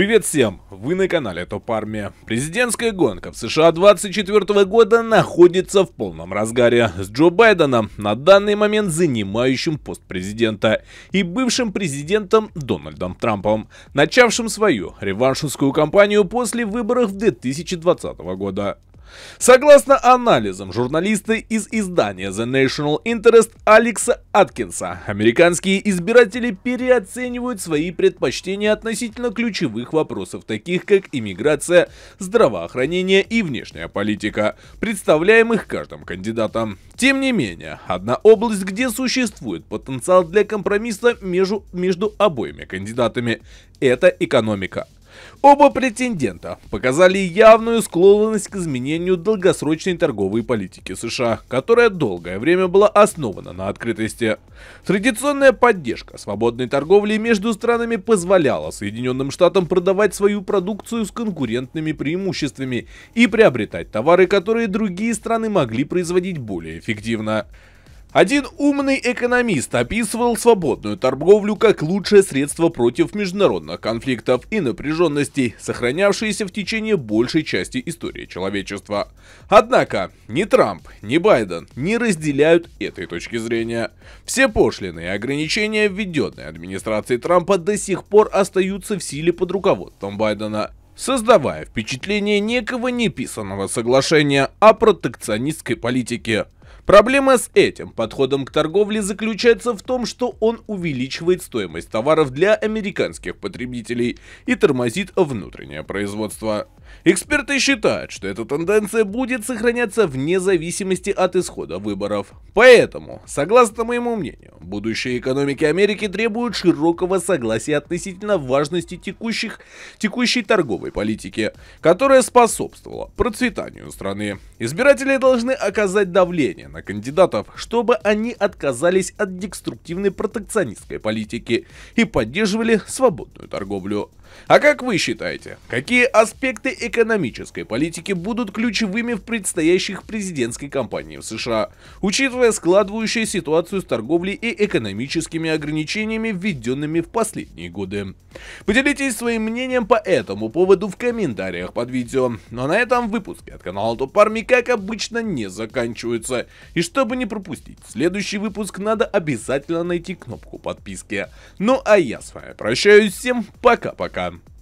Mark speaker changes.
Speaker 1: Привет всем! Вы на канале Топ Армия. Президентская гонка в США 24 года находится в полном разгаре с Джо Байденом, на данный момент занимающим пост президента, и бывшим президентом Дональдом Трампом, начавшим свою реваншевскую кампанию после выборов 2020 года. Согласно анализам журналисты из издания The National Interest Алекса Аткинса, американские избиратели переоценивают свои предпочтения относительно ключевых вопросов, таких как иммиграция, здравоохранение и внешняя политика, представляемых каждым кандидатом. Тем не менее, одна область, где существует потенциал для компромисса между, между обоими кандидатами – это экономика – Оба претендента показали явную склонность к изменению долгосрочной торговой политики США, которая долгое время была основана на открытости. Традиционная поддержка свободной торговли между странами позволяла Соединенным Штатам продавать свою продукцию с конкурентными преимуществами и приобретать товары, которые другие страны могли производить более эффективно. Один умный экономист описывал свободную торговлю как лучшее средство против международных конфликтов и напряженностей, сохранявшиеся в течение большей части истории человечества. Однако ни Трамп, ни Байден не разделяют этой точки зрения. Все пошлины и ограничения, введенные администрацией Трампа, до сих пор остаются в силе под руководством Байдена, создавая впечатление некого неписанного соглашения о протекционистской политике – Проблема с этим подходом к торговле заключается в том, что он увеличивает стоимость товаров для американских потребителей и тормозит внутреннее производство. Эксперты считают, что эта тенденция будет сохраняться вне зависимости от исхода выборов. Поэтому, согласно моему мнению, будущее экономики Америки требует широкого согласия относительно важности текущих, текущей торговой политики, которая способствовала процветанию страны. Избиратели должны оказать давление на на кандидатов, чтобы они отказались от деструктивной протекционистской политики и поддерживали свободную торговлю. А как вы считаете, какие аспекты экономической политики будут ключевыми в предстоящих президентской кампании в США, учитывая складывающую ситуацию с торговлей и экономическими ограничениями, введенными в последние годы? Поделитесь своим мнением по этому поводу в комментариях под видео. Но ну, а на этом выпуски от канала Топ Арми, как обычно, не заканчивается. И чтобы не пропустить следующий выпуск, надо обязательно найти кнопку подписки. Ну а я с вами прощаюсь, всем пока-пока. um,